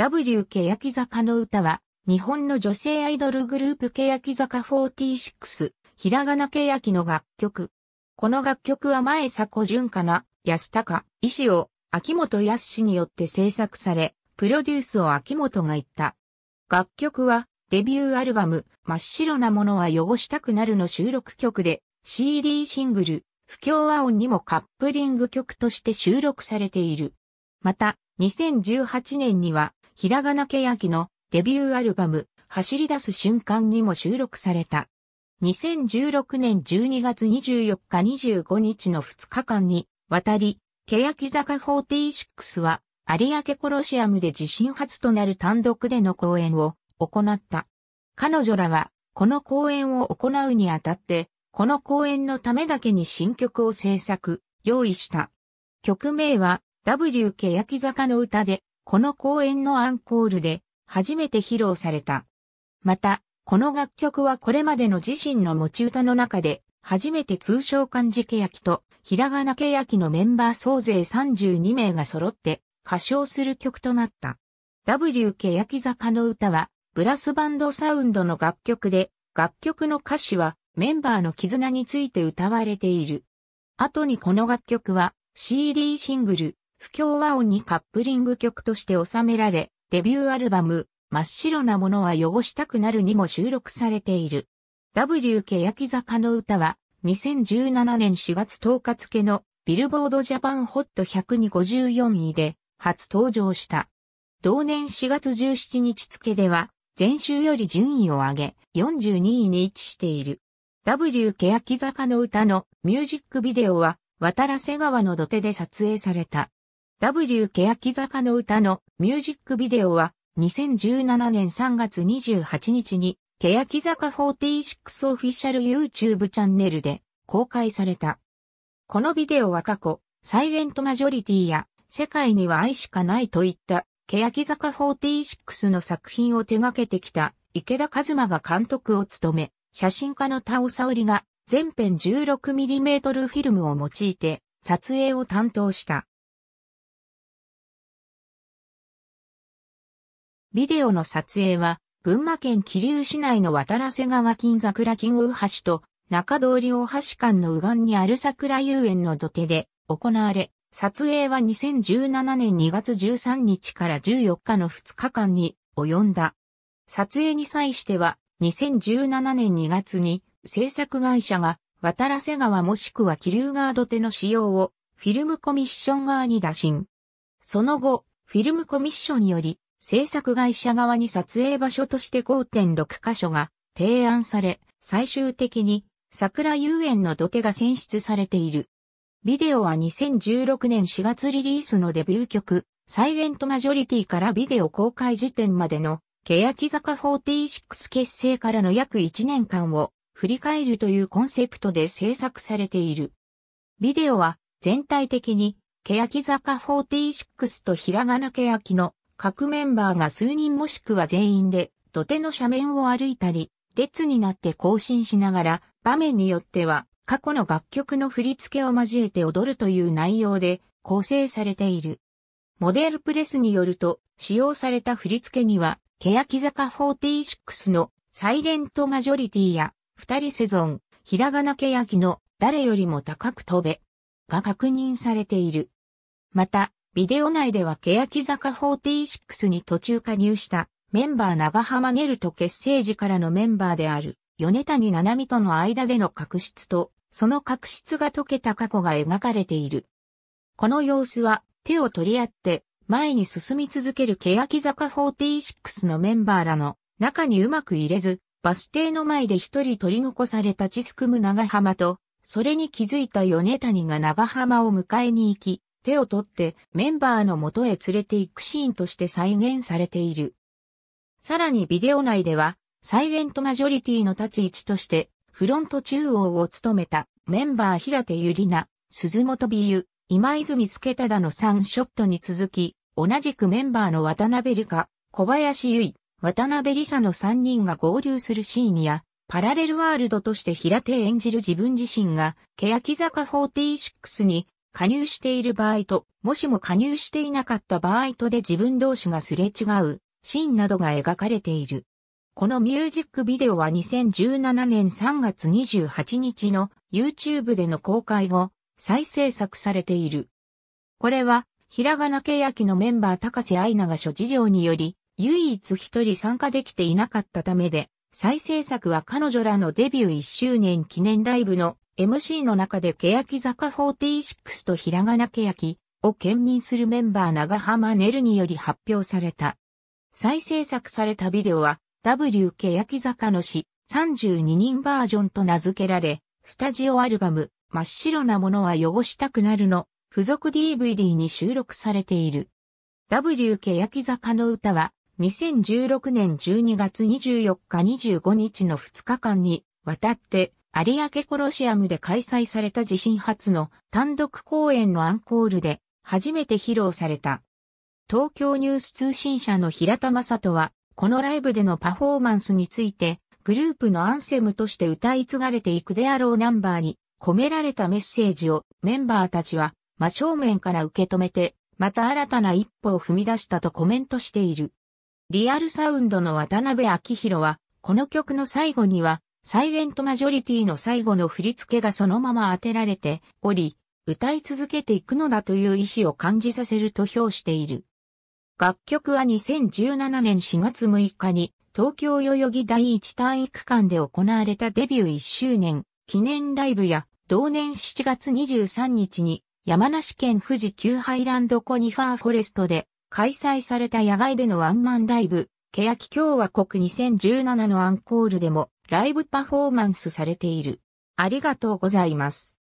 W 欅坂の歌は、日本の女性アイドルグループ欅坂46、ひらがな欅の楽曲。この楽曲は前迫淳かな、安高、医師を、秋元康によって制作され、プロデュースを秋元が言った。楽曲は、デビューアルバム、真っ白なものは汚したくなるの収録曲で、CD シングル、不協和音にもカップリング曲として収録されている。また、2018年には、ひらがなけやきのデビューアルバム、走り出す瞬間にも収録された。2016年12月24日25日の2日間に、渡り、欅坂46は、有明コロシアムで自身初となる単独での公演を行った。彼女らは、この公演を行うにあたって、この公演のためだけに新曲を制作、用意した。曲名は、W 欅坂の歌で、この公演のアンコールで初めて披露された。また、この楽曲はこれまでの自身の持ち歌の中で、初めて通称漢字欅とひらがな欅のメンバー総勢32名が揃って歌唱する曲となった。W 欅坂の歌は、ブラスバンドサウンドの楽曲で、楽曲の歌詞はメンバーの絆について歌われている。後にこの楽曲は CD シングル、不協和音にカップリング曲として収められ、デビューアルバム、真っ白なものは汚したくなるにも収録されている。W 欅坂の歌は、2017年4月10日付のビルボードジャパンホット100に54位で初登場した。同年4月17日付では、前週より順位を上げ、42位に位置している。W 欅坂の歌のミュージックビデオは、渡瀬川の土手で撮影された。W 欅坂の歌のミュージックビデオは2017年3月28日に欅坂46オフィシャル YouTube チャンネルで公開された。このビデオは過去、サイレントマジョリティや世界には愛しかないといった欅坂46の作品を手掛けてきた池田和馬が監督を務め、写真家の田尾沙織が全編 16mm フィルムを用いて撮影を担当した。ビデオの撮影は、群馬県桐生市内の渡瀬川金桜金魚橋と中通り大橋間の右岸にある桜遊園の土手で行われ、撮影は2017年2月13日から14日の2日間に及んだ。撮影に際しては、2017年2月に制作会社が渡瀬川もしくは気流川土手の使用をフィルムコミッション側に打診。その後、フィルムコミッションにより制作会社側に撮影場所として5.6カ所が提案され、最終的に桜遊園の土手が選出されている。ビデオは2016年4月リリースのデビュー曲、サイレントマジョリティからビデオ公開時点までの、欅坂46結成からの約1年間を振り返るというコンセプトで制作されている。ビデオは全体的に、欅坂46とひらがな欅の各メンバーが数人もしくは全員で土手の斜面を歩いたり、列になって行進しながら、場面によっては過去の楽曲の振り付けを交えて踊るという内容で構成されている。モデルプレスによると、使用された振り付けには、欅坂46のサイレントマジョリティや、二人セゾン、ひらがな欅の誰よりも高く飛べが確認されている。また、ビデオ内では欅坂46に途中加入したメンバー長浜ネルと結成時からのメンバーである米谷七海との間での確執と、その確執が解けた過去が描かれている。この様子は手を取り合って前に進み続ける欅坂46のメンバーらの中にうまく入れず、バス停の前で一人取り残されたチスクム長浜と、それに気づいた米谷が長浜を迎えに行き、手を取ってメンバーの元へ連れて行くシーンとして再現されている。さらにビデオ内では、サイレントマジョリティの立ち位置として、フロント中央を務めたメンバー平手ゆりな、鈴本美優、今泉助忠の3ショットに続き、同じくメンバーの渡辺理香、小林優衣、渡辺理沙の3人が合流するシーンや、パラレルワールドとして平手演じる自分自身が、欅坂46に加入している場合と、もしも加入していなかった場合とで自分同士がすれ違うシーンなどが描かれている。このミュージックビデオは2017年3月28日の YouTube での公開後、再制作されている。これは、ひらがなけやきのメンバー高瀬愛菜が諸事情により、唯一一人参加できていなかったためで、再制作は彼女らのデビュー1周年記念ライブの MC の中で欅坂46とひらがな欅を兼任するメンバー長浜ねるにより発表された。再制作されたビデオは W 欅坂の詩32人バージョンと名付けられ、スタジオアルバム真っ白なものは汚したくなるの付属 DVD に収録されている。W 欅坂の歌は2016年12月24日25日の2日間にわたって有明コロシアムで開催された地震初の単独公演のアンコールで初めて披露された。東京ニュース通信社の平田正人は、このライブでのパフォーマンスについて、グループのアンセムとして歌い継がれていくであろうナンバーに込められたメッセージをメンバーたちは真正面から受け止めて、また新たな一歩を踏み出したとコメントしている。リアルサウンドの渡辺明宏は、この曲の最後には、サイレントマジョリティの最後の振り付けがそのまま当てられており、歌い続けていくのだという意思を感じさせると評している。楽曲は2017年4月6日に東京代々木第一体育館で行われたデビュー1周年記念ライブや同年7月23日に山梨県富士急ハイランドコニファーフォレストで開催された野外でのワンマンライブ、欅今共和国2017のアンコールでもライブパフォーマンスされている。ありがとうございます。